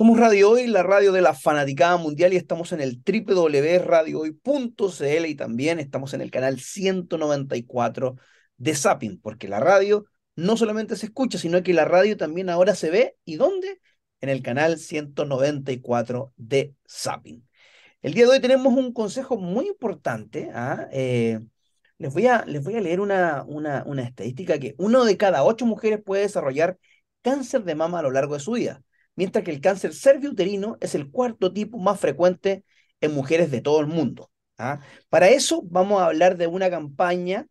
Somos Radio Hoy, la radio de la fanaticada mundial y estamos en el www.radiohoy.cl y también estamos en el canal 194 de Sapping, porque la radio no solamente se escucha, sino que la radio también ahora se ve. ¿Y dónde? En el canal 194 de Zapping. El día de hoy tenemos un consejo muy importante. ¿ah? Eh, les, voy a, les voy a leer una, una, una estadística que uno de cada ocho mujeres puede desarrollar cáncer de mama a lo largo de su vida mientras que el cáncer cerviuterino es el cuarto tipo más frecuente en mujeres de todo el mundo. ¿ah? Para eso vamos a hablar de una campaña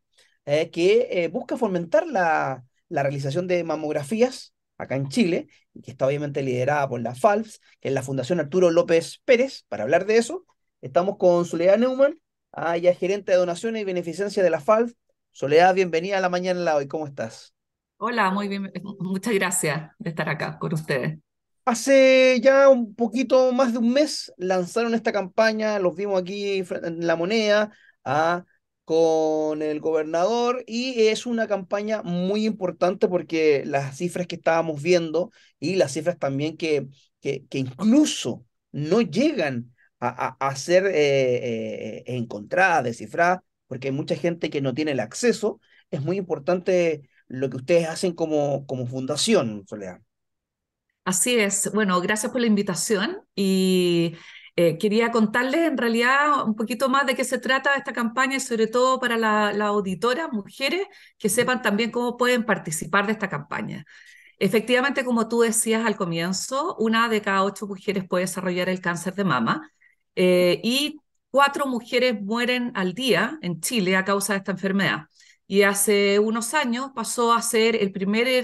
eh, que eh, busca fomentar la, la realización de mamografías acá en Chile, que está obviamente liderada por la FALPS, que es la Fundación Arturo López Pérez. Para hablar de eso, estamos con Soledad Neumann, ¿ah? ella gerente de donaciones y beneficencia de la FALPS. Soledad, bienvenida a la mañana de hoy, ¿cómo estás? Hola, muy bien, muchas gracias de estar acá con ustedes. Hace ya un poquito más de un mes lanzaron esta campaña, los vimos aquí en La Moneda, ah, con el gobernador y es una campaña muy importante porque las cifras que estábamos viendo y las cifras también que, que, incluso no llegan a, ser eh, eh, encontradas, descifradas, porque hay mucha gente que no tiene el acceso, es muy importante lo que ustedes hacen como, como fundación, Soledad. Así es. Bueno, gracias por la invitación y eh, quería contarles en realidad un poquito más de qué se trata esta campaña y sobre todo para las la auditora mujeres, que sepan también cómo pueden participar de esta campaña. Efectivamente, como tú decías al comienzo, una de cada ocho mujeres puede desarrollar el cáncer de mama eh, y cuatro mujeres mueren al día en Chile a causa de esta enfermedad y hace unos años pasó a ser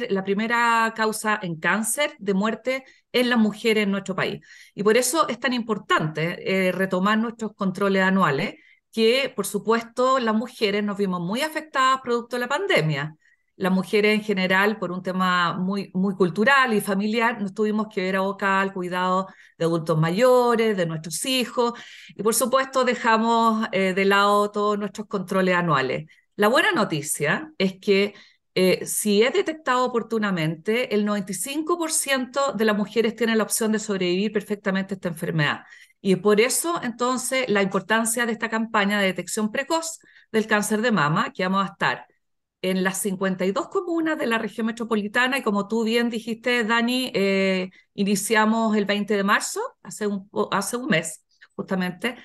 la primera causa en cáncer de muerte en las mujeres en nuestro país. Y por eso es tan importante eh, retomar nuestros controles anuales, que por supuesto las mujeres nos vimos muy afectadas producto de la pandemia. Las mujeres en general, por un tema muy, muy cultural y familiar, nos tuvimos que ver a al cuidado de adultos mayores, de nuestros hijos, y por supuesto dejamos eh, de lado todos nuestros controles anuales. La buena noticia es que eh, si es detectado oportunamente, el 95% de las mujeres tienen la opción de sobrevivir perfectamente a esta enfermedad. Y por eso, entonces, la importancia de esta campaña de detección precoz del cáncer de mama, que vamos a estar en las 52 comunas de la región metropolitana y como tú bien dijiste, Dani, eh, iniciamos el 20 de marzo, hace un, hace un mes justamente,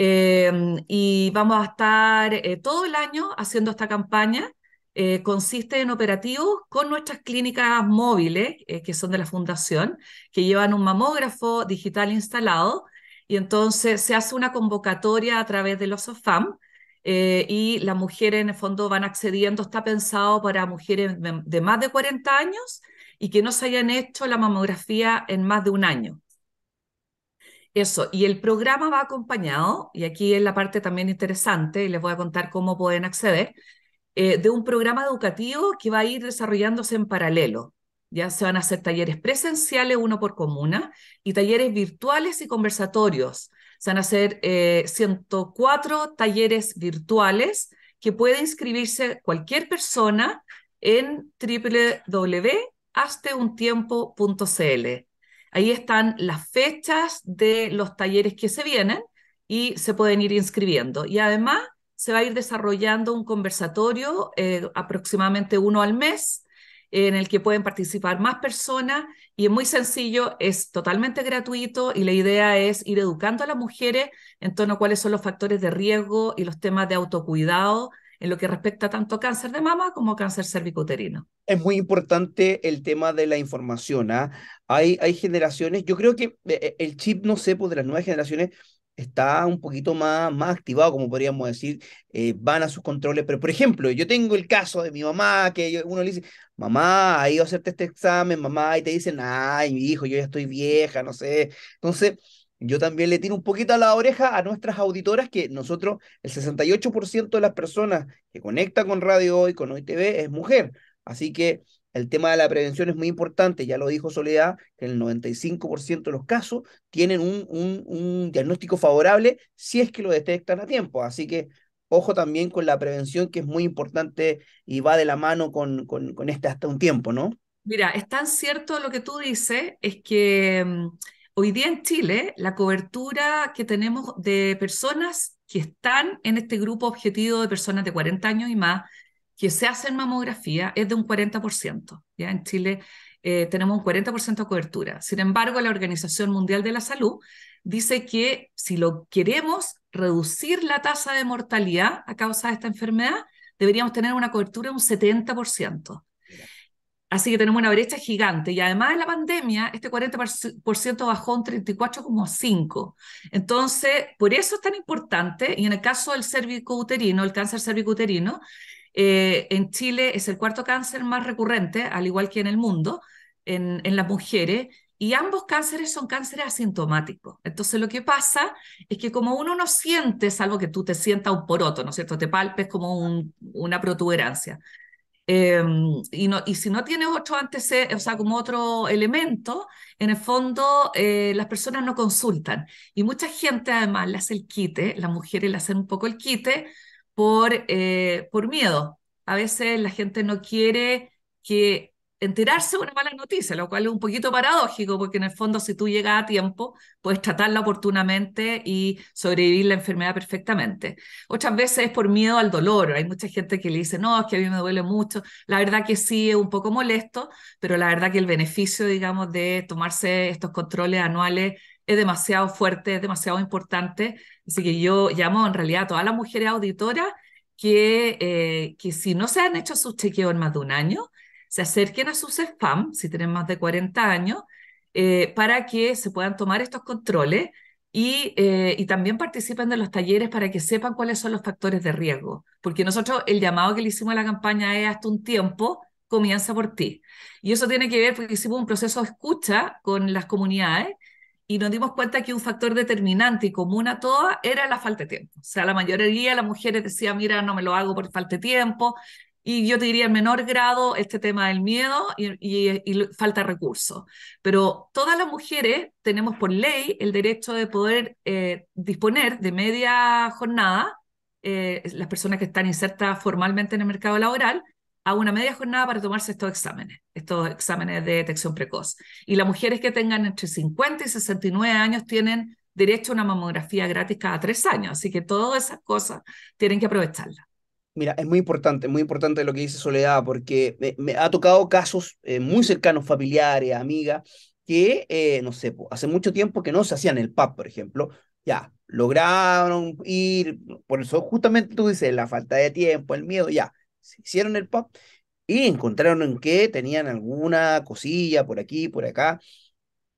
Em, y vamos a estar eh, todo el año haciendo esta campaña. Eh, consiste en operativos con nuestras clínicas móviles, eh, que son de la fundación, que llevan un mamógrafo digital instalado. Y entonces se hace una convocatoria a través de los OFAM. y las mujeres en el fondo van accediendo, está pensado para mujeres de más de 40 años y que no se hayan hecho la mamografía en más de un año. Eso, y el programa va acompañado, y aquí es la parte también interesante, y les voy a contar cómo pueden acceder, eh, de un programa educativo que va a ir desarrollándose en paralelo. Ya se van a hacer talleres presenciales, uno por comuna, y talleres virtuales y conversatorios. Se van a hacer 104 eh, talleres virtuales que puede inscribirse cualquier persona en www.hasteuntiempo.cl. Ahí están las fechas de los talleres que se vienen y se pueden ir inscribiendo. Y además se va a ir desarrollando un conversatorio, eh, aproximadamente uno al mes, en el que pueden participar más personas y es muy sencillo, es totalmente gratuito y la idea es ir educando a las mujeres en torno a cuáles son los factores de riesgo y los temas de autocuidado en lo que respecta tanto cáncer de mama como cáncer cervicuterino. Es muy importante el tema de la información. ¿ah? Hay, hay generaciones, yo creo que eh, eh, el chip, no sé, pues de las nuevas generaciones está un poquito más, más activado, como podríamos decir, eh, van a sus controles. Pero, por ejemplo, yo tengo el caso de mi mamá, que uno le dice, mamá, ha ido a hacerte este examen, mamá, y te dicen, ay, mi hijo, yo ya estoy vieja, no sé. Entonces, yo también le tiro un poquito a la oreja a nuestras auditoras que nosotros, el 68% de las personas que conectan con Radio Hoy, con Hoy TV, es mujer. Así que el tema de la prevención es muy importante, ya lo dijo Soledad, que el 95% de los casos tienen un, un, diagnóstico favorable si es que lo detectan a tiempo. Así que ojo también con la prevención, que es muy importante y va de la mano con, con, este hasta un tiempo, ¿no? Mira, es tan cierto lo que tú dices, es que... Mm, Hoy día en Chile, la cobertura que tenemos de personas que están en este grupo objetivo de personas de 40 años y más, que se hacen mamografía, es de un 40%. ¿ya? En Chile eh, tenemos un 40% de cobertura. Sin embargo, la Organización Mundial de la Salud dice que si lo queremos reducir la tasa de mortalidad a causa de esta enfermedad, deberíamos tener una cobertura de un 70%. Así que tenemos una brecha gigante y además de la pandemia este 40% bajó un 34,5%. Entonces, por eso es tan importante y en el caso del cervicouterino, el cáncer cervicouterino, eh, en Chile es el cuarto cáncer más recurrente, al igual que en el mundo, en, las mujeres. Y ambos cánceres son cánceres asintomáticos. Entonces lo que pasa es que como uno no siente, salvo que tú te sientas un poroto, ¿no es cierto? Te palpes como una protuberancia. Em, y, no, y si no tienes otro antecedente, o sea, como otro elemento, en el fondo eh, las personas no consultan. Y mucha gente además le hace el quite, las mujeres le hacen un poco el quite por, eh, por miedo. A veces la gente no quiere que enterarse de una mala noticia, lo cual es un poquito paradójico, porque en el fondo si tú llegas a tiempo, puedes tratarla oportunamente y sobrevivir la enfermedad perfectamente. Otras veces es por miedo al dolor, hay mucha gente que le dice, no, es que a mí me duele mucho, la verdad que sí es un poco molesto, pero la verdad que el beneficio, digamos, de tomarse estos controles anuales es demasiado fuerte, es demasiado importante, así que yo llamo en realidad a todas las mujeres auditoras que, eh, que si no se han hecho sus chequeos en más de un año, se acerquen a sus spam si tienen más de 40 años, eh, para que se puedan tomar estos controles eh, y, también participen de los talleres para que sepan cuáles son los factores de riesgo. Porque nosotros el llamado que le hicimos a la campaña es hasta un tiempo, comienza por ti. Y eso tiene que ver porque hicimos un proceso de escucha con las comunidades y nos dimos cuenta que un factor determinante y común a todas era la falta de tiempo. O sea, la mayoría de las mujeres decía, mira, no me lo hago por falta de tiempo, y yo te diría en menor grado este tema del miedo y, falta de recursos. Pero todas las mujeres tenemos por ley el derecho de poder eh, disponer de media jornada, eh, las personas que están insertas formalmente en el mercado laboral, a una media jornada para tomarse estos exámenes, estos exámenes de detección precoz. Y las mujeres que tengan entre 50 y 69 años tienen derecho a una mamografía gratis cada tres años, así que todas esas cosas tienen que aprovecharlas. Mira, es muy importante, muy importante lo que dice Soledad, porque me, ha tocado casos eh, muy cercanos, familiares, amigas, que, eh, no sé, hace mucho tiempo que no se hacían el PAP, por ejemplo, ya, lograron ir, por eso justamente tú dices, la falta de tiempo, el miedo, ya, se hicieron el PAP y encontraron en qué tenían alguna cosilla por aquí, por acá.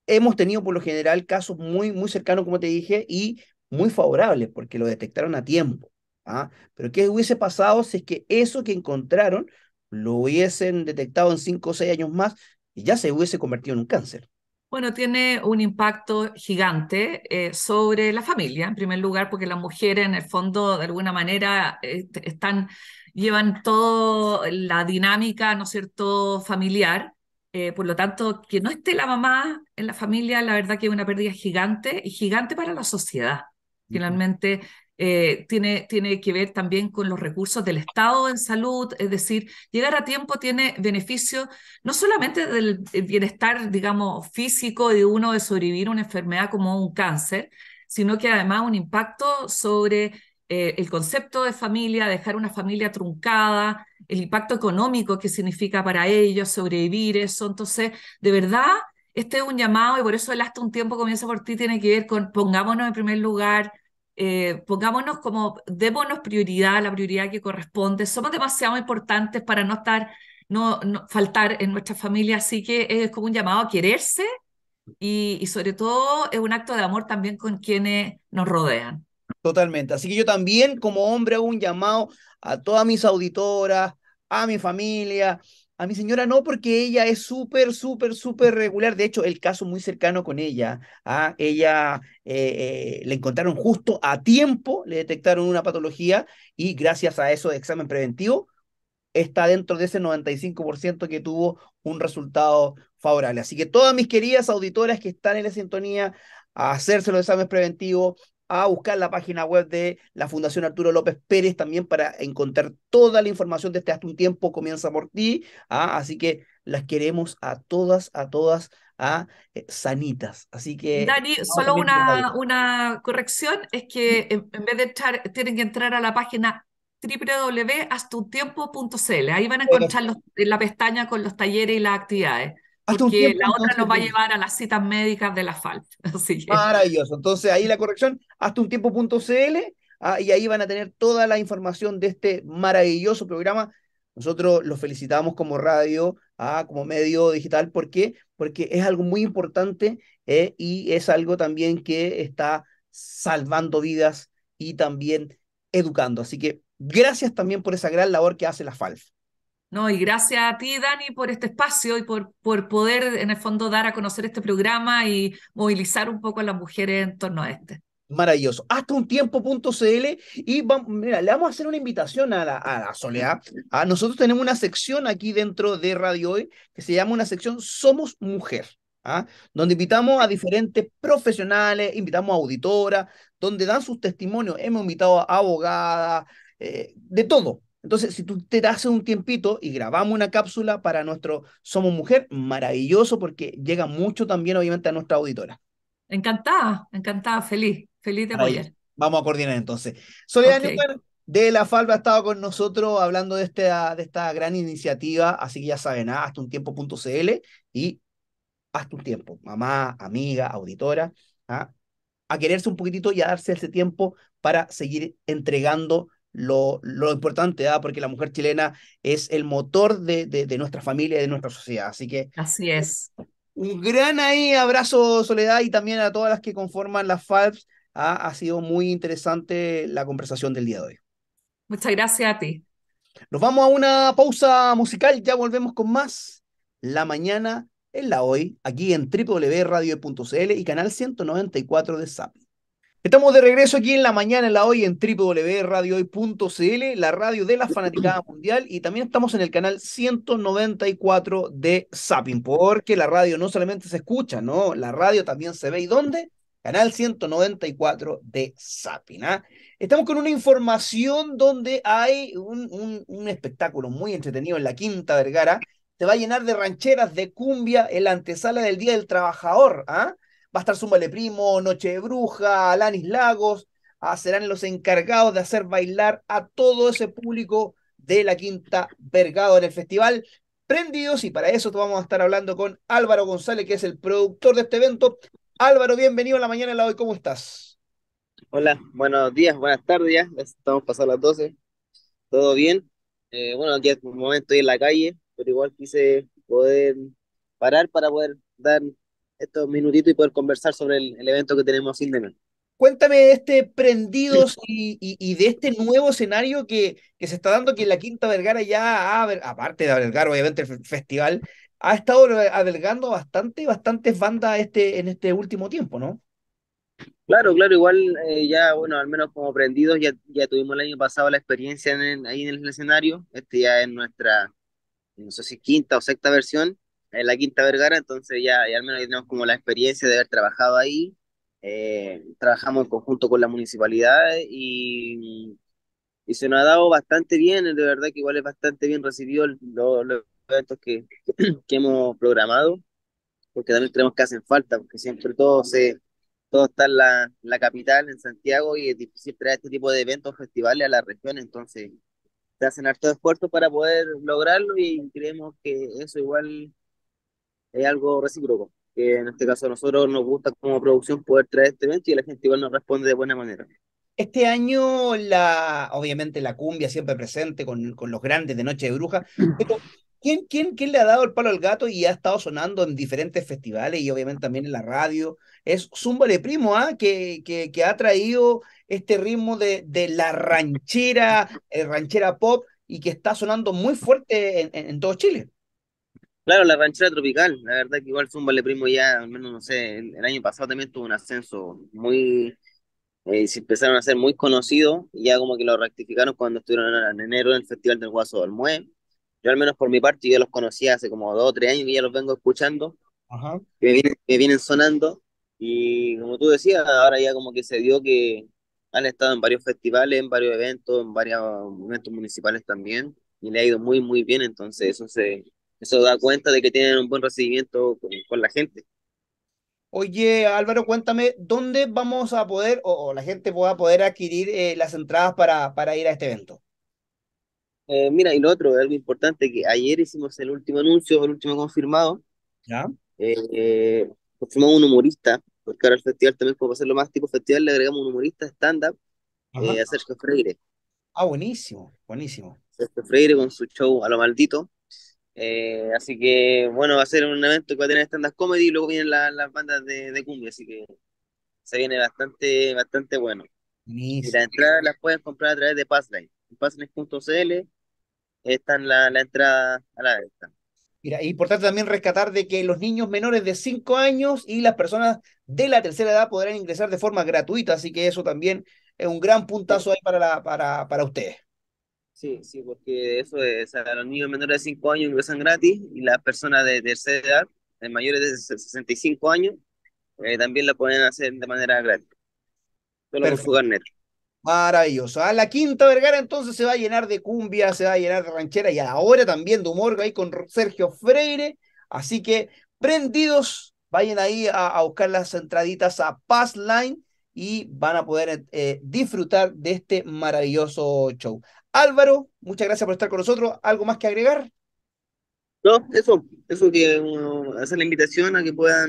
Hemos tenido por lo general casos muy, muy cercanos, como te dije, y muy favorables, porque lo detectaron a tiempo. ¿ah? Pero ¿qué hubiese pasado si es que eso que encontraron lo hubiesen detectado en cinco o seis años más y ya se hubiese convertido en un cáncer? Bueno, tiene un impacto gigante eh, sobre la familia, en primer lugar, porque las mujeres en el fondo, de alguna manera, están, llevan toda la dinámica, ¿no es cierto?, familiar. Eh, por lo tanto, que no esté la mamá en la familia, la verdad que es una pérdida gigante y gigante para la sociedad. Finalmente, eh, tiene, tiene que ver también con los recursos del Estado en salud, es decir, llegar a tiempo tiene beneficio no solamente del eh, bienestar, digamos, físico de uno de sobrevivir una enfermedad como un cáncer, sino que además un impacto sobre eh, el concepto de familia, dejar una familia truncada, el impacto económico que significa para ellos sobrevivir eso. Entonces, de verdad, este es un llamado y por eso el hasta un tiempo comienza por ti tiene que ver con pongámonos en primer lugar, eh, pongámonos como, démonos prioridad, la prioridad que corresponde. Somos demasiado importantes para no estar, no, faltar en nuestra familia, así que es como un llamado a quererse y sobre todo es un acto de amor también con quienes nos rodean. Totalmente. Así que yo también como hombre hago un llamado a todas mis auditoras, a mi familia, a mi señora no, porque ella es súper, súper, súper regular. De hecho, el caso muy cercano con ella. A ¿ah? Ella eh, eh, le encontraron justo a tiempo, le detectaron una patología y gracias a eso de examen preventivo está dentro de ese 95% que tuvo un resultado favorable. Así que todas mis queridas auditoras que están en la sintonía, a hacerse los exámenes preventivos, a buscar la página web de la Fundación Arturo López Pérez también para encontrar toda la información de este Hasta un Tiempo Comienza por ti. ¿ah? Así que las queremos a todas, a todas, a eh, sanitas. Así que. Dani, solo una, una, corrección: es que en, vez de entrar, tienen que entrar a la página www.hastuntiempo.cl Ahí van a encontrar la pestaña con los talleres y las actividades la otra nos va a llevar a las citas médicas de la FALF. Maravilloso. Entonces ahí la corrección, hasta un tiempo.cl ah, y ahí van a tener toda la información de este maravilloso programa. Nosotros los felicitamos como radio, ah, como medio digital. Porque es algo muy importante eh, y es algo también que está salvando vidas y también educando. Así que gracias también por esa gran labor que hace la FALF. ¿no? Y gracias a ti, Dani, por este espacio y por, por poder, en el fondo, dar a conocer este programa y movilizar un poco a las mujeres en torno a este. Maravilloso. Hasta un tiempo.cl y le vamos a hacer una invitación a la, a Soledad. A nosotros tenemos una sección aquí dentro de Radio Hoy que se llama una sección Somos Mujer. ¿ah? donde invitamos a diferentes profesionales, invitamos a auditoras, donde dan sus testimonios. Hemos invitado a abogadas, eh, de todo, entonces, si tú te das un tiempito y grabamos una cápsula para nuestro Somos Mujer, maravilloso porque llega mucho también, obviamente, a nuestra auditora. Encantada, encantada, feliz, feliz de apoyar. Vamos a coordinar entonces. Soledad okay. de La Falva ha estado con nosotros hablando de esta, de esta gran iniciativa, así que ya saben, ah, hasta un tiempo.cl y haz un tiempo, mamá, amiga, auditora, ¿ah? a quererse un poquitito y a darse ese tiempo para seguir entregando lo, lo importante, ¿ah? porque la mujer chilena es el motor de, de, nuestra familia y de nuestra sociedad. Así que. Así es. Un gran ahí abrazo, Soledad, y también a todas las que conforman las Fabs. ¿ah? Ha sido muy interesante la conversación del día de hoy. Muchas gracias a ti. Nos vamos a una pausa musical, ya volvemos con más. La mañana en la hoy, aquí en www.radio.cl y canal 194 de SAPI. Estamos de regreso aquí en la mañana, en la hoy, en www.radiohoy.cl, la radio de la fanaticada mundial, y también estamos en el canal 194 de Sapin, porque la radio no solamente se escucha, ¿no? La radio también se ve. ¿Y dónde? Canal 194 de Zapping. ¿ah? Estamos con una información donde hay un, espectáculo muy entretenido en la Quinta Vergara. Te va a llenar de rancheras, de cumbia, en la antesala del Día del Trabajador, ¿ah? va a estar Le Primo, Noche de Bruja, Alanis Lagos, ah, serán los encargados de hacer bailar a todo ese público de la Quinta Vergado en el festival. Prendidos, y para eso vamos a estar hablando con Álvaro González, que es el productor de este evento. Álvaro, bienvenido a la mañana de la hoy, ¿cómo estás? Hola, buenos días, buenas tardes ya, estamos pasando las 12, todo bien. Eh, bueno, aquí un momento estoy en la calle, pero igual quise poder parar para poder dar estos minutitos y poder conversar sobre el, evento que tenemos fin de mes. Cuéntame de este Prendidos y, y, y de este nuevo escenario que, que, se está dando, que la Quinta Vergara ya, aparte de vergara obviamente el festival, ha estado adelgando bastante, bastantes bandas este, en este último tiempo, ¿no? Claro, claro, igual eh, ya, bueno, al menos como Prendidos ya, ya tuvimos el año pasado la experiencia ahí en el escenario, este ya en nuestra, no sé si quinta o sexta versión, en la Quinta Vergara, entonces ya, ya al menos tenemos como la experiencia de haber trabajado ahí. Eh, trabajamos en conjunto con la municipalidad y, y, se nos ha dado bastante bien, de verdad que igual es bastante bien recibido los, eventos que, que hemos programado, porque también creemos que hacen falta, porque siempre todo se todo está en la, la capital, en Santiago, y es difícil traer este tipo de eventos, festivales a la región, entonces se hacen harto esfuerzo para poder lograrlo y creemos que eso igual es algo recíproco. Que en este caso a nosotros nos gusta como producción poder traer este evento y la gente igual nos responde de buena manera. Este año, la, obviamente la cumbia siempre presente con, con los grandes de Noche de Bruja, ¿quién, quién, quién le ha dado el palo al gato y ha estado sonando en diferentes festivales y obviamente también en la radio? Es Zumba de Primo, ¿ah? que, que, que, ha traído este ritmo de, de la ranchera, eh, ranchera pop, y que está sonando muy fuerte en, en todo Chile. Claro, la ranchera tropical, la verdad que igual Zumba un primo ya, al menos no sé, el, año pasado también tuvo un ascenso muy, eh, se empezaron a ser muy conocidos ya como que lo rectificaron cuando estuvieron en enero en el Festival del Guaso del Mue. Yo al menos por mi parte ya los conocía hace como dos o tres años y ya los vengo escuchando, Que, vienen, me vienen sonando y como tú decías, ahora ya como que se dio que han estado en varios festivales, en varios eventos, en varios eventos municipales también y le ha ido muy, muy bien, entonces eso se eso da cuenta de que tienen un buen recibimiento con, la gente. Oye, Álvaro, cuéntame, ¿dónde vamos a poder o, la gente pueda poder adquirir eh, las entradas para, para ir a este evento? Eh, mira, y lo otro, algo importante, que ayer hicimos el último anuncio, el último confirmado. Ya. confirmamos eh, un humorista, porque ahora el festival también, como lo más tipo festival, le agregamos un humorista stand-up a Sergio Freire. Ah, buenísimo, buenísimo. Sergio Freire con su show A lo Maldito. Eh, así que, bueno, va a ser un evento que va a tener stand comedy y luego vienen las bandas de, de, cumbia, así que se viene bastante, bastante bueno. Y las entradas las pueden comprar a través de Passline. En passline.cl están la, la entrada a la venta. Mira, importante también rescatar de que los niños menores de 5 años y las personas de la tercera edad podrán ingresar de forma gratuita, así que eso también es un gran puntazo ahí para, la, para, para ustedes. Sí, sí, porque eso es, a los niños menores de 5 años ingresan gratis y las personas de tercera edad, de mayores de 65 años, eh, también lo pueden hacer de manera gratis. Solo Maravilloso. A la quinta Vergara entonces se va a llenar de cumbia, se va a llenar de ranchera y ahora también de humor ahí con Sergio Freire. Así que prendidos, vayan ahí a, buscar las entraditas a Pass Line y van a poder eh, disfrutar de este maravilloso show. Álvaro, muchas gracias por estar con nosotros. ¿Algo más que agregar? No, eso, eso que hacer la invitación a que puedan,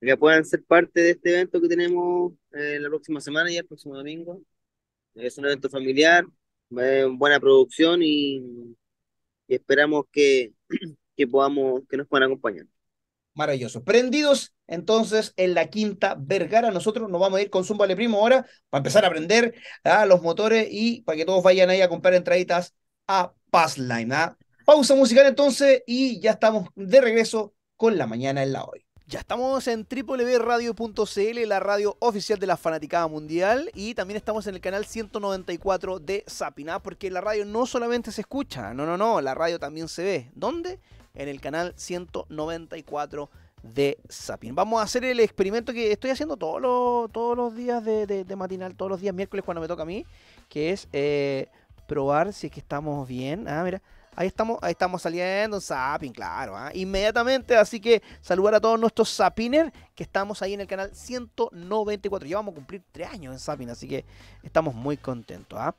que puedan ser parte de este evento que tenemos eh, la próxima semana y el próximo domingo. Es un evento familiar, eh, buena producción y, y esperamos que, que podamos, que nos puedan acompañar. Maravilloso. Prendidos entonces en la quinta Vergara. Nosotros nos vamos a ir con Zumba Le Primo ahora para empezar a aprender a ¿ah? los motores y para que todos vayan ahí a comprar entraditas a Passline. ¿ah? Pausa musical entonces y ya estamos de regreso con la mañana en la hoy. Ya estamos en www.radio.cl, la radio oficial de la Fanaticada Mundial, y también estamos en el canal 194 de Zapina, ¿ah? porque la radio no solamente se escucha, no, no, no, la radio también se ve. ¿Dónde? en el canal 194 de Sapin. Vamos a hacer el experimento que estoy haciendo todos los, todos los días de, matinal, todos los días miércoles cuando me toca a mí, que es eh, probar si es que estamos bien. Ah, mira. Ahí estamos, ahí estamos saliendo en Sapin, claro, ah, inmediatamente. Así que saludar a todos nuestros Sapiners que estamos ahí en el canal 194. Ya vamos a cumplir tres años en Sapin, así que estamos muy contentos. Ah.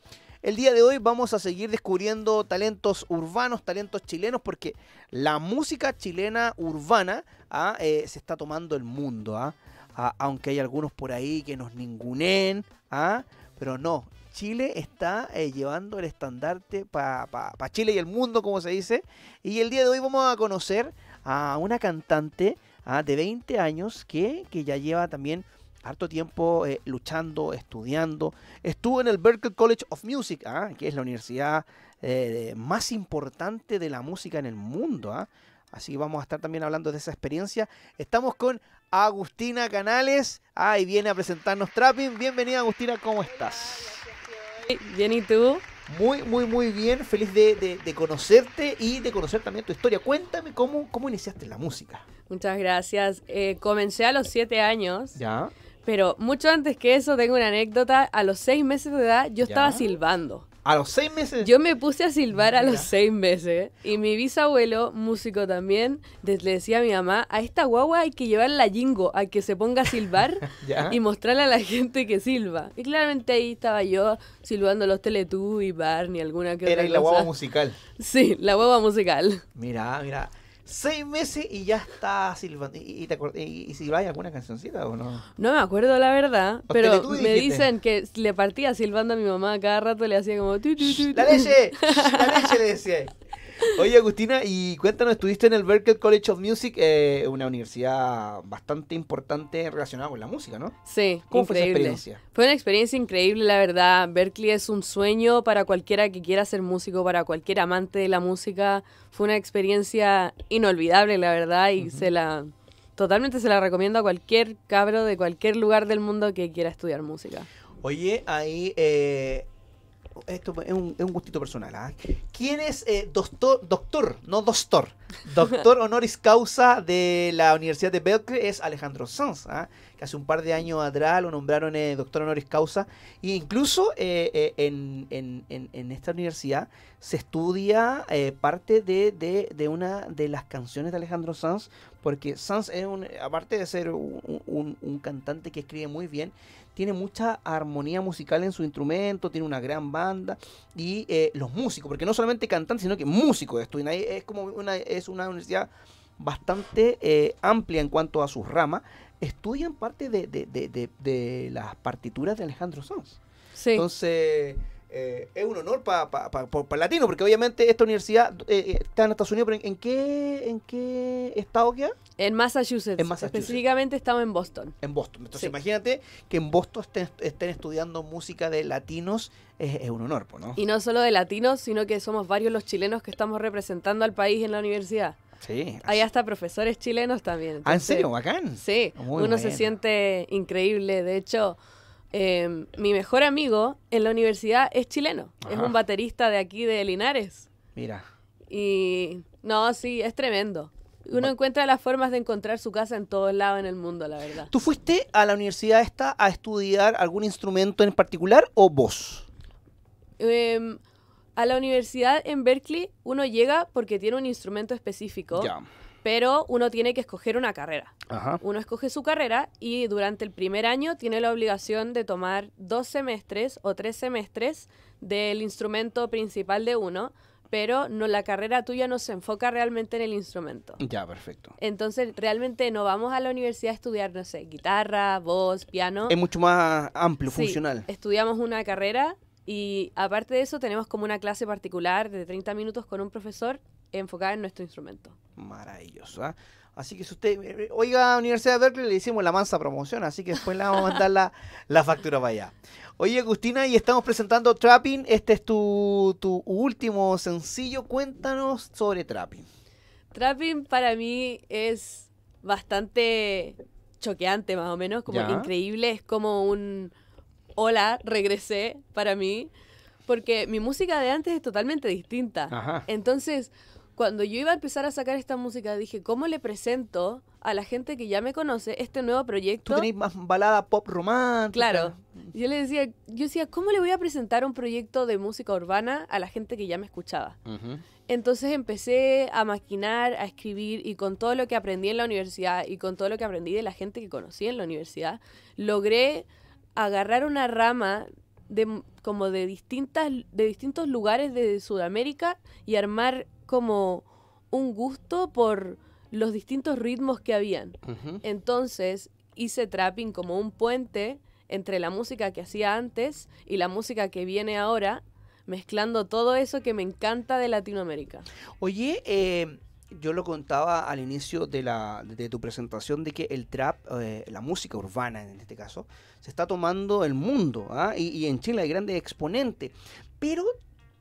El día de hoy vamos a seguir descubriendo talentos urbanos, talentos chilenos, porque la música chilena urbana ah, eh, se está tomando el mundo. Ah. Ah, aunque hay algunos por ahí que nos ningunen, pero no, Chile está eh, llevando el estandarte para Chile y el mundo, como se dice. Y el día de hoy vamos a conocer a una cantante de 20 años que, ya lleva también harto tiempo eh, luchando, estudiando. Estuve en el Berklee College of Music, ¿ah? que es la universidad eh, más importante de la música en el mundo. ¿ah? Así que vamos a estar también hablando de esa experiencia. Estamos con Agustina Canales. Ahí viene a presentarnos Trapping. Bienvenida, Agustina, ¿cómo estás? Bien, ¿y tú? Muy, muy, muy bien. Feliz de, conocerte y de conocer también tu historia. Cuéntame cómo, cómo iniciaste la música. Muchas gracias. Eh, comencé a los siete años. Ya. Pero mucho antes que eso, tengo una anécdota. A los seis meses de edad, yo estaba silbando. ¿A los seis meses? Yo me puse a silbar a los seis meses. Y mi bisabuelo, músico también, le decía a mi mamá, a esta guagua hay que llevarla jingo, a que se ponga a silbar y mostrarle a la gente que silba. Y claramente ahí estaba yo silbando los Teletubbies, Barney, alguna que Era Era la guagua musical. Sí, la guagua musical. Mira, mira seis meses y ya está silbando. ¿Y, te acordé, y, silbáis alguna cancioncita o no? No me acuerdo la verdad, pero me dicen que le partía silbando a mi mamá cada rato, le hacía como... ¡La leche! ¡La leche! le decía. Oye, Agustina, y cuéntanos, estuviste en el Berklee College of Music, eh, una universidad bastante importante relacionada con la música, ¿no? Sí, ¿Cómo fue esa experiencia? Fue una experiencia increíble, la verdad. Berklee es un sueño para cualquiera que quiera ser músico, para cualquier amante de la música. Fue una experiencia inolvidable, la verdad, y se la totalmente se la recomiendo a cualquier cabro de cualquier lugar del mundo que quiera estudiar música. Oye, ahí eh, esto es un, gustito personal. ¿ah? ¿Quién es eh, doctor, no doctor, doctor honoris causa de la Universidad de Berkeley? Es Alejandro Sanz, ¿ah? que hace un par de años atrás lo nombraron eh, doctor honoris causa. E incluso eh, en, esta universidad se estudia parte de, una de las canciones de Alejandro Sanz, porque Sanz es aparte de ser un cantante que escribe muy bien, tiene mucha armonía musical en su instrumento, tiene una gran banda y eh, los músicos, porque no solamente cantan, sino que músicos estudian ahí, es como una, es una universidad bastante eh, amplia en cuanto a sus ramas, estudian parte de, de las partituras de Alejandro Sanz. Sí. Entonces eh, es un honor para pa, latino, porque obviamente esta universidad eh, eh, está en Estados Unidos, pero ¿en, qué, en qué estado queda? En Massachusetts. En Específicamente estamos en Boston. En Boston. Entonces imagínate que en Boston estén, estudiando música de latinos, es, un honor, ¿no? Y no solo de latinos, sino que somos varios los chilenos que estamos representando al país en la universidad. Sí. Hay hasta profesores chilenos también. Ah, ¿En serio? Bacán. Sí. uno se siente increíble. De hecho, Em, mi mejor amigo en la universidad es chileno. Es un baterista de aquí de Linares. Mira. Y no, sí, es tremendo. Uno encuentra las formas de encontrar su casa en todos lados en el mundo, la verdad. ¿Tú fuiste a la universidad esta a estudiar algún instrumento en particular o vos? Em, a la universidad en Berkeley uno llega porque tiene un instrumento específico. Ya pero uno tiene que escoger una carrera. Uno escoge su carrera y durante el primer año tiene la obligación de tomar dos semestres o tres semestres del instrumento principal de uno, pero no la carrera tuya no se enfoca realmente en el instrumento. Ya, perfecto. Entonces, realmente no vamos a la universidad a estudiar, no sé, guitarra, voz, piano. Es mucho más amplio, sí, funcional. Estudiamos una carrera y aparte de eso tenemos como una clase particular de 30 minutos con un profesor enfocada en nuestro instrumento. Maravilloso. ¿ah? Así que si usted, eh, eh, oiga, Universidad de Berkeley, le hicimos la mansa promoción, así que después le vamos a mandar la, factura para allá. Oye, Agustina, y estamos presentando Trapping. Este es tu, último sencillo. Cuéntanos sobre Trapping. Trapping para mí es bastante choqueante, más o menos, como increíble. Es como un hola, regresé para mí, porque mi música de antes es totalmente distinta. Entonces cuando yo iba a empezar a sacar esta música, dije, ¿cómo le presento a la gente que ya me conoce este nuevo proyecto? Tú tenés más balada pop romántica. Claro. Yo le decía, yo decía, ¿cómo le voy a presentar un proyecto de música urbana a la gente que ya me escuchaba? Entonces empecé a maquinar, a escribir y con todo lo que aprendí en la universidad y con todo lo que aprendí de la gente que conocí en la universidad, logré agarrar una rama de, como de, distintas, de distintos lugares de Sudamérica y armar como un gusto por los distintos ritmos que habían. Entonces hice trapping como un puente entre la música que hacía antes y la música que viene ahora, mezclando todo eso que me encanta de Latinoamérica. Oye, eh, yo lo contaba al inicio de, la, de tu presentación de que el trap, eh, la música urbana en este caso, se está tomando el mundo ¿ah? y, en Chile hay grandes exponentes. Pero,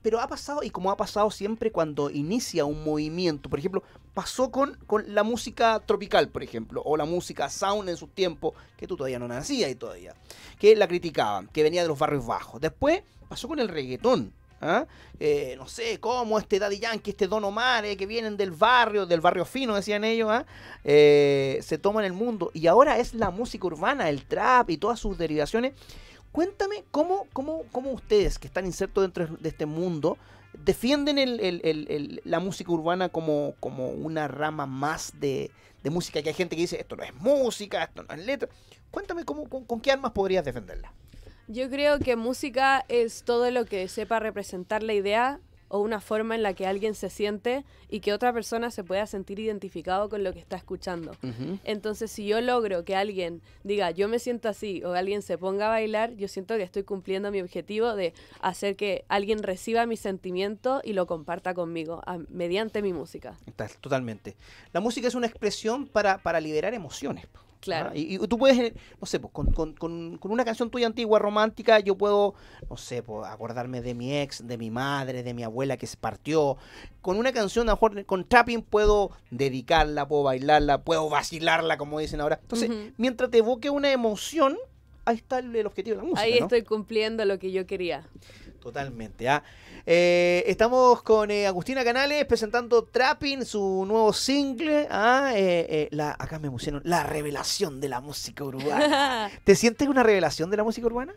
pero ha pasado, y como ha pasado siempre cuando inicia un movimiento, por ejemplo, pasó con, con la música tropical, por ejemplo, o la música sound en su tiempo, que tú todavía no nacías y todavía, que la criticaban, que venía de los barrios bajos. Después pasó con el reggaetón ¿ah? Eh, no sé, cómo este Daddy Yankee, este Don Omar, eh, que vienen del barrio, del barrio fino, decían ellos, se ¿ah? eh, se toman el mundo. Y ahora es la música urbana, el trap y todas sus derivaciones. Cuéntame cómo, cómo, ustedes, que están insertos dentro de este mundo, defienden la música urbana como, como una rama más de, música, que hay gente que dice, esto no es música, esto no es letra. Cuéntame con qué armas podrías defenderla. Yo creo que música es todo lo que sepa representar la idea o una forma en la que alguien se siente y que otra persona se pueda sentir identificado con lo que está escuchando. Entonces, si yo logro que alguien diga, yo me siento así, o alguien se ponga a bailar, yo siento que estoy cumpliendo mi objetivo de hacer que alguien reciba mi sentimiento y lo comparta conmigo mediante mi música. Totalmente. La música es una expresión para, para liberar emociones. ¿ah? Y, tú puedes, no sé, pues, con, una canción tuya antigua, romántica, yo puedo, no sé, pues, acordarme de mi ex, de mi madre, de mi abuela que se partió. Con una canción, con trapping puedo dedicarla, puedo bailarla, puedo vacilarla, como dicen ahora. Entonces, mientras te evoque una emoción, ahí está el, objetivo de la música. Ahí estoy cumpliendo lo que yo quería. Totalmente. ¿ah? Eh, estamos con eh, Agustina Canales presentando Trapping, su nuevo single. ¿ah? Eh, la, acá me emocionó la revelación de la música urbana. ¿Te sientes una revelación de la música urbana?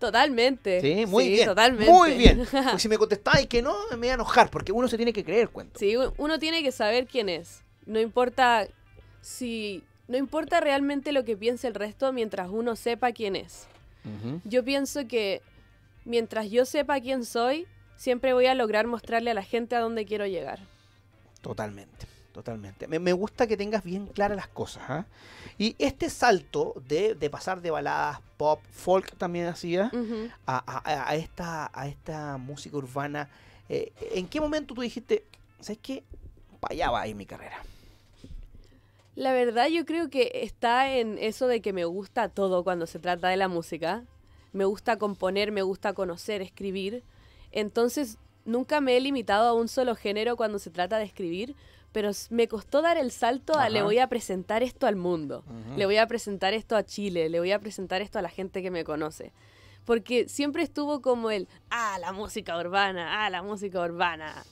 Totalmente. Sí, muy bien. Muy bien. si me contestáis que no, me voy a enojar, porque uno se tiene que creer cuento. Sí, uno tiene que saber quién es. No importa si. No importa realmente lo que piense el resto mientras uno sepa quién es. Yo pienso que mientras yo sepa quién soy, siempre voy a lograr mostrarle a la gente a dónde quiero llegar. Totalmente, totalmente. Me, gusta que tengas bien claras las cosas. ¿ah? Y este salto de, pasar de baladas pop, folk también hacía, a, esta, a esta música urbana, eh, ¿en qué momento tú dijiste, ¿sabes qué? Para allá va mi carrera. La verdad yo creo que está en eso de que me gusta todo cuando se trata de la música me gusta componer, me gusta conocer, escribir. Entonces, nunca me he limitado a un solo género cuando se trata de escribir, pero me costó dar el salto a le voy a presentar esto al mundo, le voy a presentar esto a Chile, le voy a presentar esto a la gente que me conoce. Porque siempre estuvo como el, ah, la música urbana, ah, la música urbana.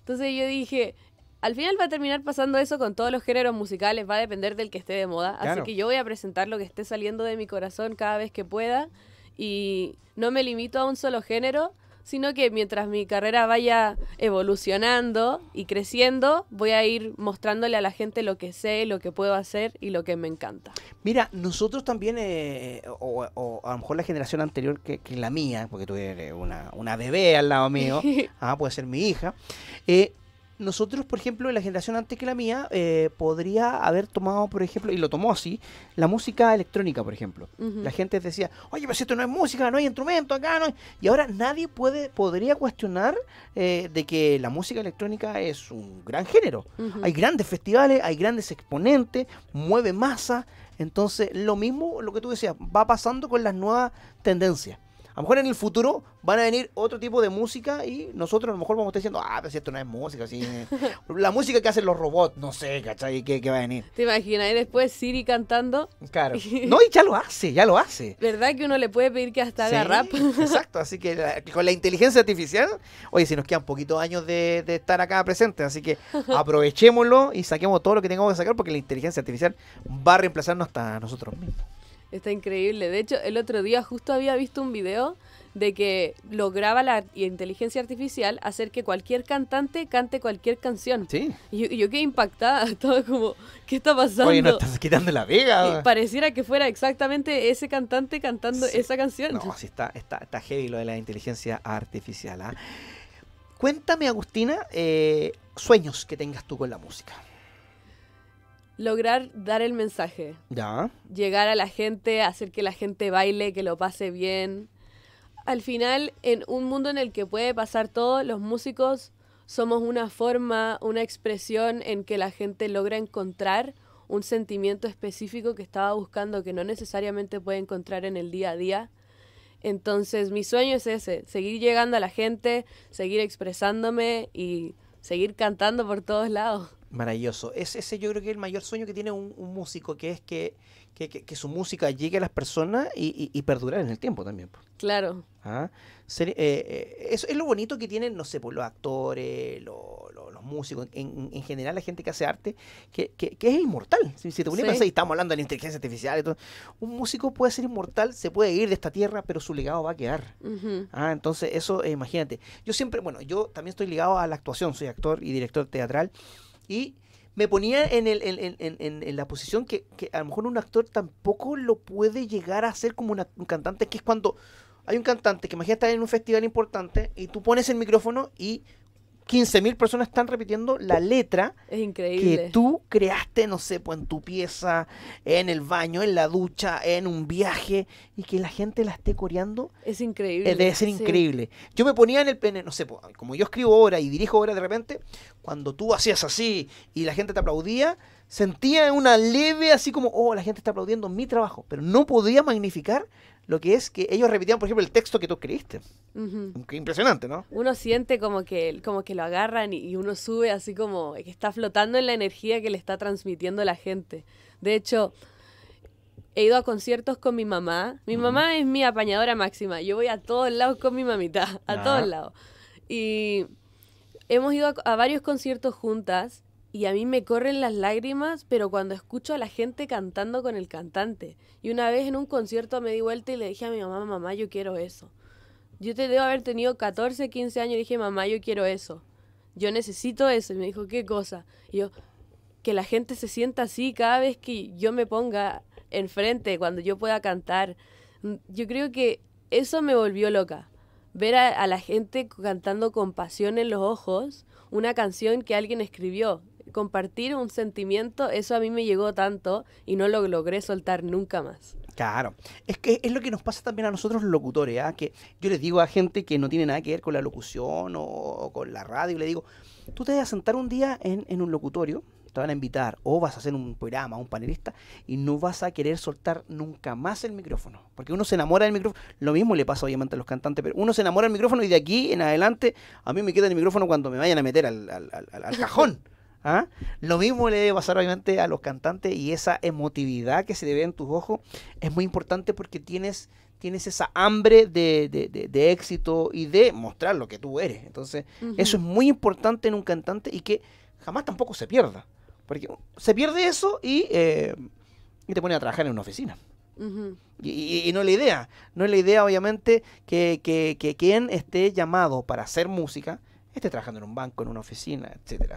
Entonces yo dije, al final va a terminar pasando eso con todos los géneros musicales, va a depender del que esté de moda. Así que yo voy a presentar lo que esté saliendo de mi corazón cada vez que pueda y no me limito a un solo género, sino que mientras mi carrera vaya evolucionando y creciendo, voy a ir mostrándole a la gente lo que sé, lo que puedo hacer y lo que me encanta. Mira, nosotros también, eh, o, a lo mejor la generación anterior que, que la mía, porque tuve una, bebé al lado mío, ah, puede ser mi hija, eh, nosotros, por ejemplo, en la generación antes que la mía, eh, podría haber tomado, por ejemplo, y lo tomó así, la música electrónica, por ejemplo. La gente decía, oye, pero si esto no es música, no hay instrumento acá, no hay... Y ahora nadie puede, podría cuestionar eh, de que la música electrónica es un gran género. Hay grandes festivales, hay grandes exponentes, mueve masa. Entonces, lo mismo, lo que tú decías, va pasando con las nuevas tendencias a lo mejor en el futuro van a venir otro tipo de música y nosotros a lo mejor vamos a estar diciendo, ah, pero si esto no es música, así la música que hacen los robots, no sé, ¿cachai? ¿Qué, va a venir? ¿Te imaginas? Y después Siri cantando. Claro. No, y ya lo hace, ya lo hace. ¿Verdad que uno le puede pedir que hasta haga rap? Exacto, así que con la inteligencia artificial, oye, si nos quedan poquitos años de, de estar acá presentes, así que aprovechémoslo y saquemos todo lo que tengamos que sacar porque la inteligencia artificial va a reemplazarnos hasta nosotros mismos. Está increíble. De hecho, el otro día justo había visto un video de que lograba la inteligencia artificial hacer que cualquier cantante cante cualquier canción. Sí. Y yo, quedé impactada, Estaba como, ¿qué está pasando? Oye, nos estás quitando la vega. Y pareciera que fuera exactamente ese cantante cantando esa canción. No, sí, está, está, está heavy lo de la inteligencia artificial. ¿ah? Cuéntame, Agustina, eh, sueños que tengas tú con la música lograr dar el mensaje. Ya. Llegar a la gente, hacer que la gente baile, que lo pase bien. Al final, en un mundo en el que puede pasar todo, los músicos somos una forma, una expresión en que la gente logra encontrar un sentimiento específico que estaba buscando que no necesariamente puede encontrar en el día a día. Entonces mi sueño es ese, seguir llegando a la gente, seguir expresándome y seguir cantando por todos lados. Maravilloso. Es, ese yo creo que es el mayor sueño que tiene un, un músico, que es que, que, su música llegue a las personas y, y, y perdurar en el tiempo también. Claro. ¿ah? Eh, eh, eso es lo bonito que tienen, no sé, pues, los actores, los músicos, en, general la gente que hace arte, que, es inmortal. Si, te pones a pensar, y estamos hablando de la inteligencia artificial y un músico puede ser inmortal, se puede ir de esta tierra, pero su legado va a quedar. Ah, entonces, eso, eh, imagínate. Yo siempre, bueno, yo también estoy ligado a la actuación, soy actor y director teatral, y me ponía en, el, en, la posición que, a lo mejor un actor tampoco lo puede llegar a ser como un cantante, que es cuando hay un cantante que imagina estar en un festival importante y tú pones el micrófono y 15.000 personas están repitiendo la letra que tú creaste, no sé, pues, en tu pieza, en el baño, en la ducha, en un viaje, y que la gente la esté coreando. Es increíble. Eh, debe ser increíble. Yo me ponía en el pene, no sé, pues, como yo escribo ahora y dirijo ahora de repente, cuando tú hacías así y la gente te aplaudía, sentía una leve así como, oh, la gente está aplaudiendo mi trabajo, pero no podía magnificar lo que es que ellos repetían, por ejemplo, el texto que tú creíste. Qué Impresionante, ¿no? Uno siente como que, como que lo agarran y uno sube así como que está flotando en la energía que le está transmitiendo la gente. De hecho, he ido a conciertos con mi mamá. Mi mamá es mi apañadora máxima. Yo voy a todos lados con mi mamita, a todos lados. Y hemos ido a varios conciertos juntas y a mí me corren las lágrimas, pero cuando escucho a la gente cantando con el cantante. Y una vez en un concierto me di vuelta y le dije a mi mamá, mamá, yo quiero eso. Yo te debo haber tenido 14, 15 años y dije, mamá, yo quiero eso. Yo necesito eso. Y me dijo, ¿qué cosa? Y yo, que la gente se sienta así cada vez que yo me ponga enfrente, cuando yo pueda cantar. Mm, yo creo que eso me volvió loca. Ver a la gente cantando con pasión en los ojos una canción que alguien escribió compartir un sentimiento, eso a mí me llegó tanto y no lo logré soltar nunca más. Claro, es que es lo que nos pasa también a nosotros locutores, ¿ah? que yo les digo a gente que no tiene nada que ver con la locución o, con la radio, le digo, tú te vas a sentar un día en, un locutorio, te van a invitar o vas a hacer un programa, un panelista y no vas a querer soltar nunca más el micrófono, porque uno se enamora del micrófono, lo mismo le pasa obviamente a los cantantes, pero uno se enamora del micrófono y de aquí en adelante a mí me queda el micrófono cuando me vayan a meter al, al cajón. ¿Ah? Lo mismo le debe pasar obviamente a los cantantes y esa emotividad que se le ve en tus ojos es muy importante porque tienes, tienes esa hambre de, éxito y de mostrar lo que tú eres. Entonces, eso es muy importante en un cantante y que jamás tampoco se pierda. Porque se pierde eso y, eh, te pone a trabajar en una oficina. y, no es la idea, no es la idea obviamente que, que quien esté llamado para hacer música esté trabajando en un banco, en una oficina, etc.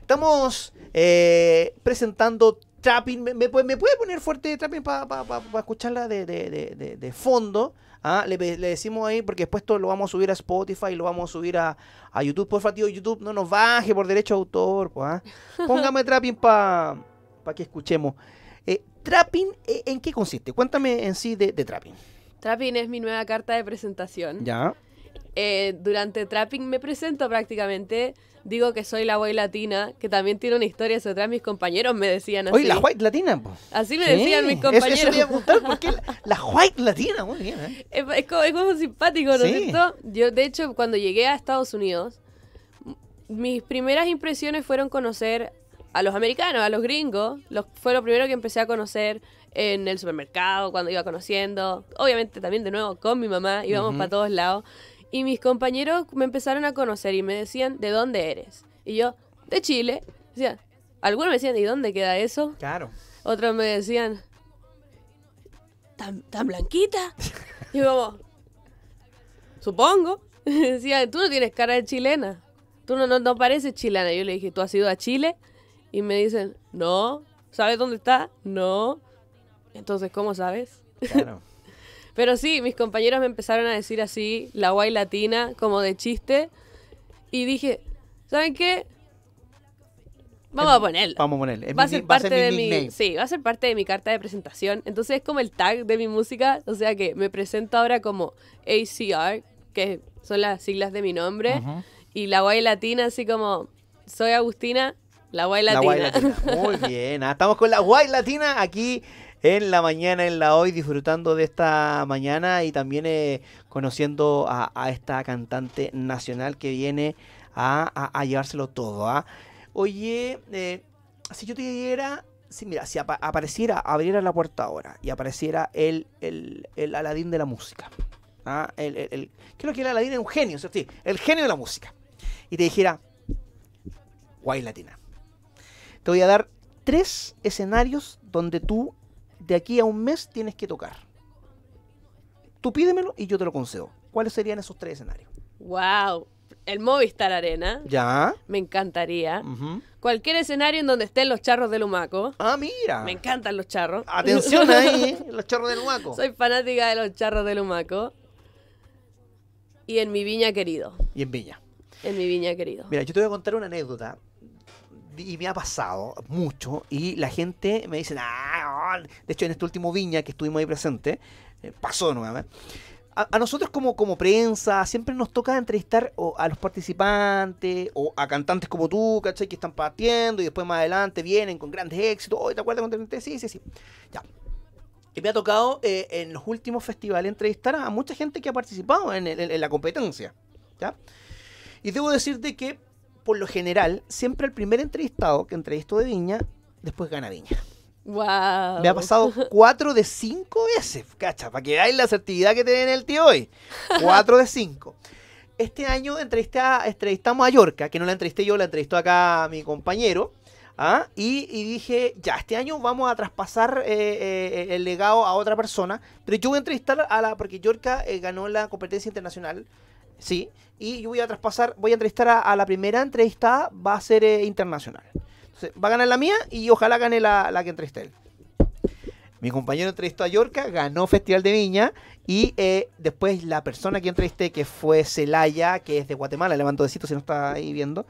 Estamos eh, presentando Trapping. ¿Me, me, puede, poner fuerte Trapping para escucharla de, fondo? ¿ah? Le, decimos ahí, porque después lo vamos a subir a Spotify, lo vamos a subir a, YouTube. Por favor, tío, YouTube no nos baje por derecho de autor. ¿ah? Póngame Trapping para que escuchemos. Eh, ¿Trapping eh, en qué consiste? Cuéntame en sí de, de Trapping. Trapping es mi nueva carta de presentación. Ya. Eh, durante Trapping me presento prácticamente. Digo que soy la White Latina, que también tiene una historia eso Mis compañeros me decían así. Oye, la White Latina, Así me decían mis compañeros. ¿por qué la, White Latina? Muy bien. ¿eh? Es, como, es, simpático, ¿no es Yo, de hecho, cuando llegué a Estados Unidos, mis primeras impresiones fueron conocer a los americanos, a los gringos. Los, fue lo primero que empecé a conocer en el supermercado, cuando iba conociendo. Obviamente también de nuevo con mi mamá, íbamos para todos lados. Y mis compañeros me empezaron a conocer y me decían, ¿de dónde eres? Y yo, de Chile. algunos me decían, ¿y dónde queda eso? Claro. Otros me decían, ¿tan, tan blanquita? y yo, supongo. decían, tú no tienes cara de chilena. Tú no, no, no pareces chilena. Yo le dije, ¿tú has ido a Chile? Y me dicen, no. ¿Sabes dónde está? No. Entonces, ¿cómo sabes? Claro. Pero sí, mis compañeros me empezaron a decir así, la guay latina, como de chiste. Y dije, ¿saben qué? Vamos a poner Vamos a Va a ser parte de mi, parte de mi carta de presentación. Entonces es como el tag de mi música, o sea que me presento ahora como ACR, que son las siglas de mi nombre, y la guay latina así como soy Agustina, la guay latina. La guay latina. Muy bien, ah, estamos con la guay latina aquí en la mañana, en la hoy, disfrutando de esta mañana y también eh, conociendo a, esta cantante nacional que viene a, llevárselo todo. ¿ah? Oye, eh, si yo te diera, si mira, si apareciera, abriera la puerta ahora y apareciera el, Aladín de la música. ¿ah? El, creo que el Aladín es un genio, ¿sí? el genio de la música. Y te dijera, guay latina. Te voy a dar tres escenarios donde tú de aquí a un mes tienes que tocar. Tú pídemelo y yo te lo concedo. ¿Cuáles serían esos tres escenarios? ¡Wow! El Movistar Arena. Ya. Me encantaría. Cualquier escenario en donde estén los charros del Humaco. Ah, mira. Me encantan los charros. Atención ahí, los charros del Humaco. Soy fanática de los charros del Humaco. Y en mi viña querido. Y en viña. En mi viña querido. Mira, yo te voy a contar una anécdota y me ha pasado mucho, y la gente me dice, oh". de hecho en este último viña que estuvimos ahí presente, eh, pasó nuevamente. ¿eh? A, nosotros como, como prensa siempre nos toca entrevistar a los participantes o a cantantes como tú, ¿cachai? Que están partiendo y después más adelante vienen con grandes éxitos. ¿Te acuerdas cuando te Sí, sí, sí. Ya. Y me ha tocado eh, en los últimos festivales entrevistar a mucha gente que ha participado en, la competencia. Y debo decirte que por lo general, siempre el primer entrevistado que entrevistó de Viña, después gana Viña. Wow. Me ha pasado cuatro de cinco veces, cacha, para que veáis la asertividad que tiene el tío hoy. Cuatro de cinco. Este año entrevisté a, entrevistamos a Yorka, que no la entrevisté yo, la entrevistó acá mi compañero. ¿ah? Y, dije, ya, este año vamos a traspasar eh, eh, el legado a otra persona. Pero yo voy a entrevistar a la, porque Yorka eh, ganó la competencia internacional, sí, y yo voy a traspasar, voy a entrevistar a, la primera entrevista va a ser eh, internacional. va a ganar la mía y ojalá gane la, que entrevisté él. Mi compañero entrevistó a Yorca, ganó Festival de Viña y eh, después la persona que entrevisté, que fue Celaya, que es de Guatemala, levantó de cito si no está ahí viendo,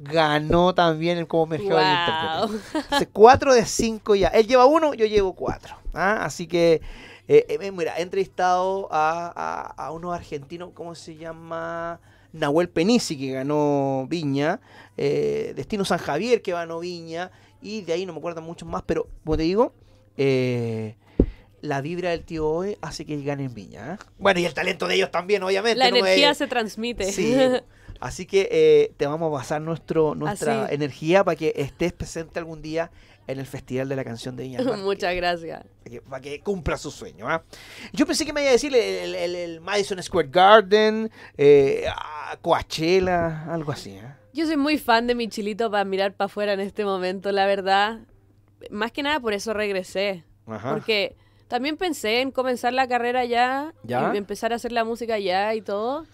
ganó también el como mejor wow. intérprete. Cuatro de cinco ya. Él lleva uno, yo llevo cuatro. ¿ah? Así que, eh, mira, he entrevistado a, a unos argentinos, ¿cómo se llama? Nahuel Penisi que ganó Viña, eh, Destino San Javier que ganó Viña, y de ahí no me acuerdo mucho más, pero como te digo, eh, la vibra del tío hoy hace que ganen Viña. ¿eh? Bueno, y el talento de ellos también, obviamente. La energía se transmite. Así que te vamos a basar nuestro, nuestra energía para que estés presente algún día en el Festival de la Canción de Viña. Muchas gracias. Para que, cumpla su sueño. ¿ah? Yo pensé que me iba a decir el, Madison Square Garden, algo así. ¿eh? Yo soy muy fan de mi chilito para mirar para afuera en este momento, la verdad. Más que nada por eso regresé. Porque también pensé en comenzar la carrera ya, ¿Ya? empezar a hacer la música ya y todo.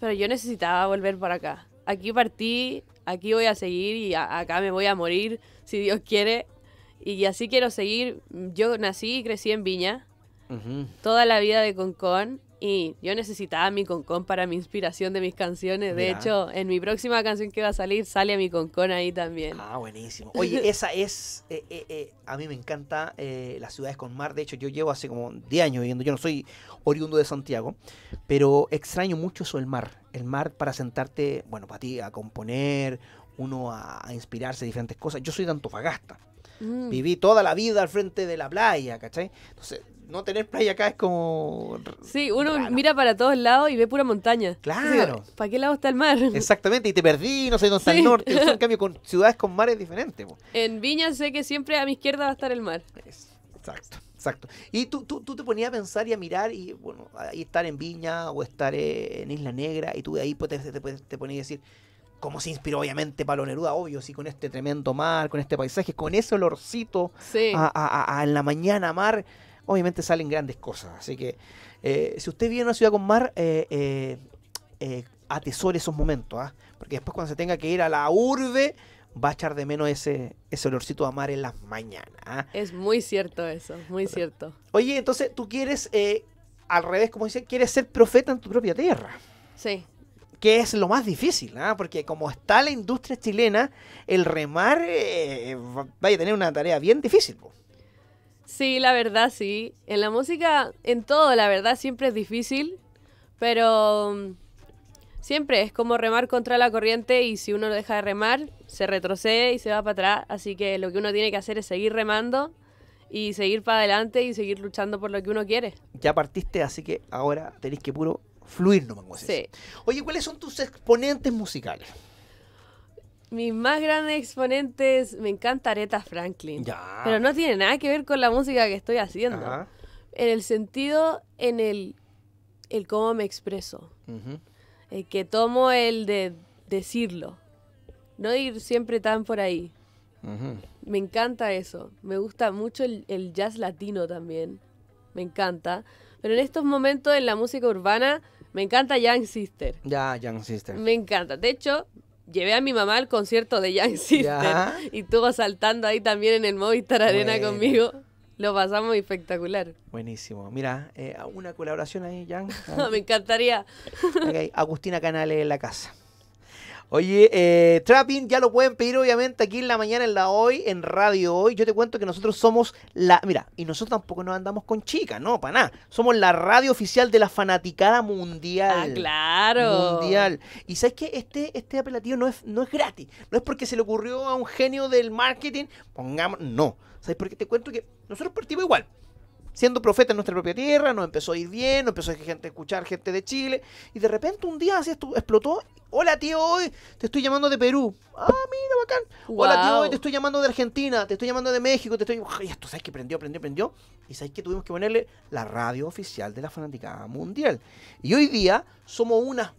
Pero yo necesitaba volver para acá. Aquí partí, aquí voy a seguir y acá me voy a morir, si Dios quiere. Y así quiero seguir. Yo nací y crecí en Viña. Toda la vida de Concón. Y yo necesitaba mi concón para mi inspiración de mis canciones. De hecho, en mi próxima canción que va a salir, sale a mi concón ahí también. Ah, buenísimo. Oye, esa es. Eh, eh, eh, a mí me encanta las ciudades con mar. De hecho, yo llevo hace como 10 años viviendo. Yo no soy oriundo de Santiago, pero extraño mucho eso, el mar. El mar para sentarte, bueno, para ti, a componer, uno a, inspirarse de diferentes cosas. Yo soy tanto Antofagasta. Mm. Viví toda la vida al frente de la playa, ¿cachai? Entonces, no tener playa acá es como. Sí, uno mira para todos lados y ve pura montaña. Claro. ¿Para qué lado está el mar? Exactamente, y te perdí, no sé dónde está el norte. en cambio, con ciudades con mares diferentes. diferente. En Viña sé que siempre a mi izquierda va a estar el mar. exacto. Exacto. Y tú, tú, te ponías a pensar y a mirar y, bueno, ahí estar en Viña o estar e, en Isla Negra y tú de ahí pues te, ponías a decir, cómo se inspiró obviamente Pablo Neruda, obvio, sí, con este tremendo mar, con este paisaje, con ese olorcito a, en la mañana mar obviamente salen grandes cosas. Así que eh, si usted viene a una ciudad con mar, eh, eh, atesore esos momentos, ¿ah? porque después cuando se tenga que ir a la urbe, va a echar de menos ese, ese olorcito a mar en las mañanas. ¿ah? Es muy cierto eso, muy cierto. Oye, entonces tú quieres, al revés, como dice, quieres ser profeta en tu propia tierra. Sí, que es lo más difícil, ¿ah? porque como está la industria chilena, el remar va a tener una tarea bien difícil. ¿no? Sí, la verdad sí. En la música, en todo, la verdad, siempre es difícil, pero um, siempre es como remar contra la corriente y si uno deja de remar, se retrocede y se va para atrás. Así que lo que uno tiene que hacer es seguir remando y seguir para adelante y seguir luchando por lo que uno quiere. Ya partiste, así que ahora tenéis que puro fluir, no me sí. Oye, ¿cuáles son tus exponentes musicales? mis más grandes exponentes, me encanta Aretha Franklin. Pero no tiene nada que ver con la música que estoy haciendo. En el sentido, en el, el cómo me expreso. El que tomo el de decirlo. No ir siempre tan por ahí. Me encanta eso. Me gusta mucho el, el jazz latino también. Me encanta. Pero en estos momentos en la música urbana, me encanta Young Sister. Ya, Young Sister. Me encanta. De hecho, llevé a mi mamá al concierto de Young Sister y estuvo saltando ahí también en el Movistar Arena conmigo. Lo pasamos espectacular. Buenísimo. Mira, eh, una colaboración ahí, Jan. Me encantaría. Agustina Canales en la casa. Oye, eh, Trapping ya lo pueden pedir obviamente aquí en la mañana, en la hoy, en Radio Hoy. Yo te cuento que nosotros somos la... Mira, y nosotros tampoco nos andamos con chicas, no, para nada. Somos la radio oficial de la fanaticada mundial. Ah, claro. Mundial. Y sabes que este, este apelativo no es, no es gratis. No es porque se le ocurrió a un genio del marketing. Pongamos... No. ¿Sabes por qué te cuento que nosotros partimos igual? siendo profeta en nuestra propia tierra, nos empezó a ir bien, nos empezó a gente, escuchar gente de Chile, y de repente un día así explotó, hola tío, hoy te estoy llamando de Perú, ah, mira, bacán, hola tío, hoy te estoy llamando de Argentina, te estoy llamando de México, te estoy, y esto, ¿sabes que prendió, prendió, prendió? Y ¿sabes que tuvimos que ponerle la radio oficial de la fanática mundial? Y hoy día somos una...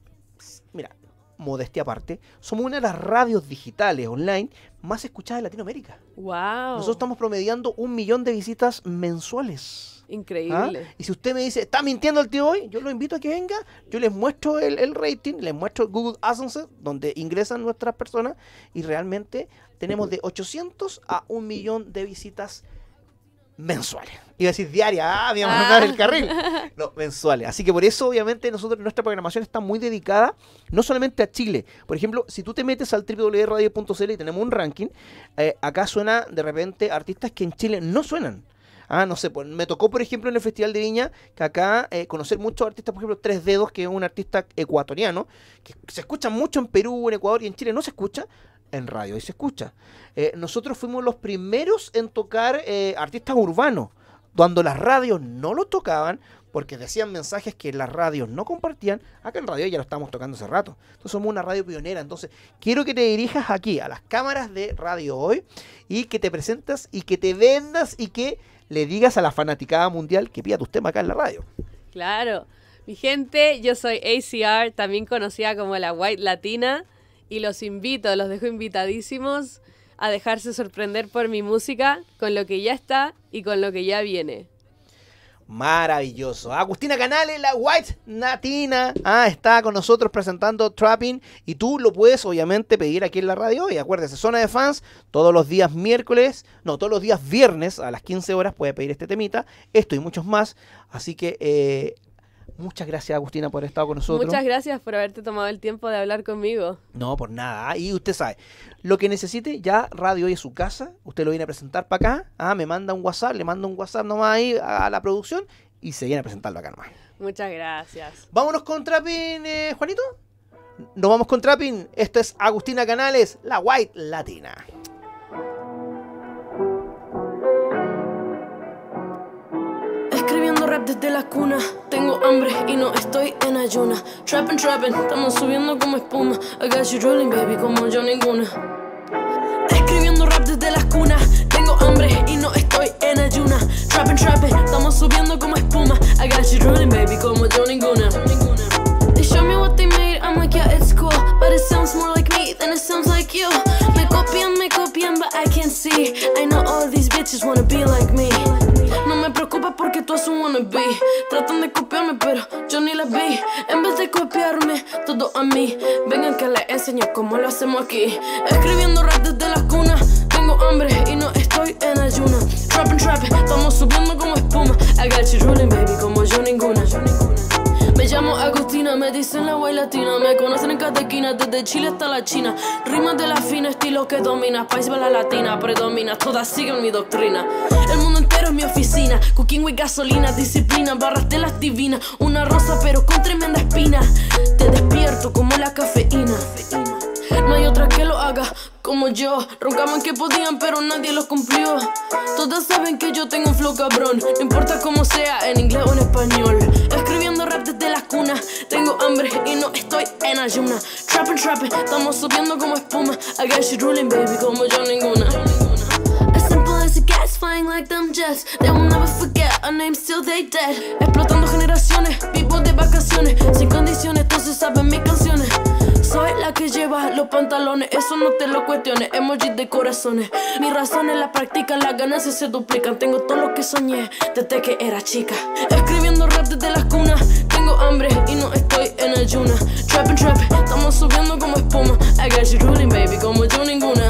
mira, modestia aparte, somos una de las radios digitales online más escuchadas de Latinoamérica. ¡Wow! Nosotros estamos promediando un millón de visitas mensuales. Increíble. ¿Ah? Y si usted me dice, ¿está mintiendo el tío hoy? Yo lo invito a que venga, yo les muestro el, rating, les muestro Google AdSense, donde ingresan nuestras personas, y realmente tenemos de 800 a un millón de visitas mensuales mensuales. Iba a decir diaria, ah, a ah. el carril. No, mensuales. Así que por eso, obviamente, nosotros nuestra programación está muy dedicada no solamente a Chile. Por ejemplo, si tú te metes al www.radio.cl y tenemos un ranking, eh, acá suena de repente artistas que en Chile no suenan. Ah, no sé, pues, me tocó, por ejemplo, en el Festival de Viña, que acá eh, conocer muchos artistas, por ejemplo, Tres Dedos, que es un artista ecuatoriano, que se escucha mucho en Perú, en Ecuador y en Chile no se escucha en radio, ahí se escucha. Eh, nosotros fuimos los primeros en tocar eh, artistas urbanos, cuando las radios no los tocaban, porque decían mensajes que las radios no compartían, acá en radio ya lo estamos tocando hace rato. Entonces somos una radio pionera, entonces quiero que te dirijas aquí, a las cámaras de radio hoy, y que te presentas y que te vendas y que le digas a la fanaticada mundial que pida tus temas acá en la radio. Claro. Mi gente, yo soy ACR, también conocida como la White Latina y los invito, los dejo invitadísimos a dejarse sorprender por mi música, con lo que ya está y con lo que ya viene. Maravilloso. Agustina Canales, la White Natina, ah, está con nosotros presentando Trapping y tú lo puedes obviamente pedir aquí en la radio. Y acuérdese, zona de fans, todos los días miércoles, no, todos los días viernes a las 15 horas puede pedir este temita, esto y muchos más. Así que eh, Muchas gracias, Agustina, por haber estado con nosotros. Muchas gracias por haberte tomado el tiempo de hablar conmigo. No, por nada. Ah, y usted sabe, lo que necesite, ya Radio Hoy es su casa. Usted lo viene a presentar para acá. Ah, me manda un WhatsApp, le manda un WhatsApp nomás ahí a la producción y se viene a presentarlo acá nomás. Muchas gracias. Vámonos con Trapping, eh, Juanito. Nos vamos con Trapping. Esto es Agustina Canales, la White Latina. rap desde la cuna. Tengo hambre y no estoy en ayuna. Trappin', trappin', estamos subiendo como espuma. I got you rolling, baby, como yo ninguna. Escribiendo rap desde la cuna Tengo hambre y no estoy en ayuna. Trappin', trappin', estamos subiendo como espuma. I got you rolling, baby, como yo ninguna. They show me what they made, I'm like, yeah, it's cool. But it sounds more like me than it sounds like you. Me copian, me copian, but I can't see. I know all these bitches wanna be like me porque tú haces un wannabe. Tratan de copiarme, pero yo ni la vi. En vez de copiarme, todo a mí. Vengan que les enseño cómo lo hacemos aquí. Escribiendo rap desde la cuna. Tengo hambre y no estoy en ayuna. Trap and trap, estamos subiendo como espuma. I got you baby, como yo ninguna. Yo ninguna llamo Agustina, me dicen la guay latina. Me conocen en catequina, desde Chile hasta la China. Rimas de la fina, estilo que domina. País de la latina, predomina. Todas siguen mi doctrina. El mundo entero es mi oficina. Cooking with gasolina, disciplina. Barras de las divinas. Una rosa, pero con tremenda espina. Te despierto como la cafeína. No hay otra que lo haga como yo. Roncaban que podían, pero nadie los cumplió. Todas saben que yo tengo un flow cabrón. No importa cómo sea, en inglés o en español. Escribiendo rap desde las cunas. Tengo hambre y no estoy en ayuna. Trappin', trappin', estamos subiendo como espuma. I guess you're ruling, baby, como yo ninguna. As simple as a flying like them jets. They will never forget our name till they dead. Explotando generaciones, vivo de vacaciones. Sin condiciones, todos saben mis canciones. Soy la que lleva los pantalones, eso no te lo cuestiones. Emojis de corazones. Mis razones las practican, las ganancias se duplican. Tengo todo lo que soñé desde que era chica. Escribiendo rap desde las cunas. Tengo hambre y no estoy en ayuna Trap and trap, estamos subiendo como espuma. I got you ruling, baby, como yo ninguna.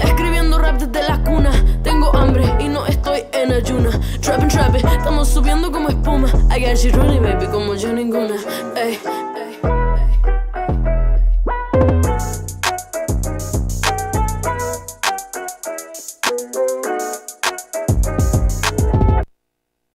Escribiendo rap desde las cunas. Tengo hambre y no estoy en ayuna Trap and trap, estamos subiendo como espuma. I got you ruling, baby, como yo ninguna.